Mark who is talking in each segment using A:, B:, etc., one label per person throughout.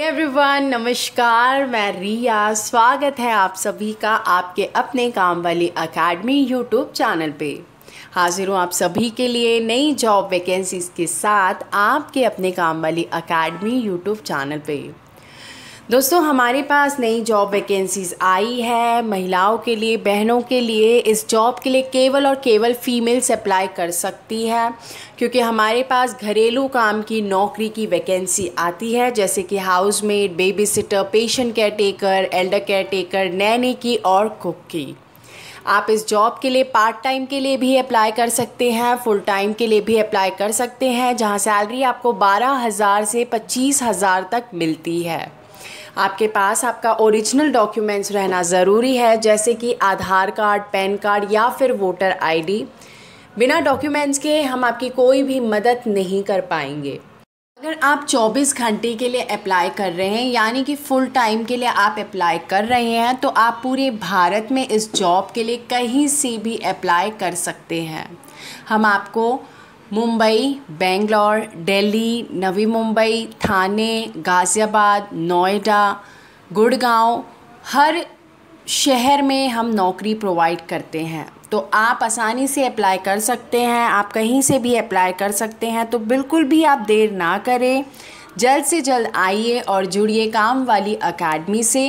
A: everyone नमस्कार मैं रिया स्वागत है आप सभी का आपके अपने काम वाली अकेडमी यूट्यूब चैनल पे हाजिर हूँ आप सभी के लिए नई जॉब वैकेंसीज़ के साथ आपके अपने काम वाली अकेडमी यूट्यूब चैनल पे दोस्तों हमारे पास नई जॉब वैकेंसीज़ आई है महिलाओं के लिए बहनों के लिए इस जॉब के लिए केवल और केवल फ़ीमेल्स अप्लाई कर सकती है क्योंकि हमारे पास घरेलू काम की नौकरी की वैकेंसी आती है जैसे कि house maid babysitter patient caretaker elder caretaker nanny की और कुक की आप इस जॉब के लिए पार्ट टाइम के लिए भी अप्लाई कर सकते हैं फुल टाइम के लिए भी अप्लाई कर सकते हैं जहां सैलरी आपको बारह हज़ार से पच्चीस हज़ार तक मिलती है आपके पास आपका ओरिजिनल डॉक्यूमेंट्स रहना ज़रूरी है जैसे कि आधार कार्ड पैन कार्ड या फिर वोटर आईडी बिना डॉक्यूमेंट्स के हम आपकी कोई भी मदद नहीं कर पाएंगे अगर आप 24 घंटे के लिए अप्लाई कर रहे हैं यानी कि फुल टाइम के लिए आप अप्लाई कर रहे हैं तो आप पूरे भारत में इस जॉब के लिए कहीं से भी अप्लाई कर सकते हैं हम आपको मुंबई बेंगलोर दिल्ली नवी मुंबई थाने गाज़ियाबाद नोएडा गुड़गांव हर शहर में हम नौकरी प्रोवाइड करते हैं तो आप आसानी से अप्लाई कर सकते हैं आप कहीं से भी अप्लाई कर सकते हैं तो बिल्कुल भी आप देर ना करें जल्द से जल्द आइए और जुड़िए काम वाली अकेडमी से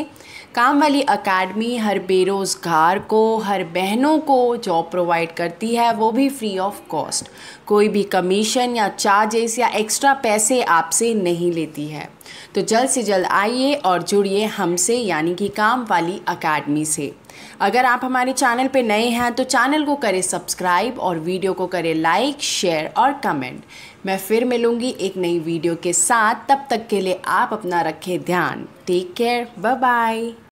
A: काम वाली अकेडमी हर बेरोज़गार को हर बहनों को जॉब प्रोवाइड करती है वो भी फ्री ऑफ कॉस्ट कोई भी कमीशन या चार्जेस या एक्स्ट्रा पैसे आपसे नहीं लेती है तो जल्द से जल्द आइए और जुड़िए हमसे यानी कि काम वाली अकेडमी से अगर आप हमारे चैनल पे नए हैं तो चैनल को करें सब्सक्राइब और वीडियो को करें लाइक शेयर और कमेंट मैं फिर मिलूंगी एक नई वीडियो के साथ तब तक के लिए आप अपना रखें ध्यान टेक केयर बाय बाय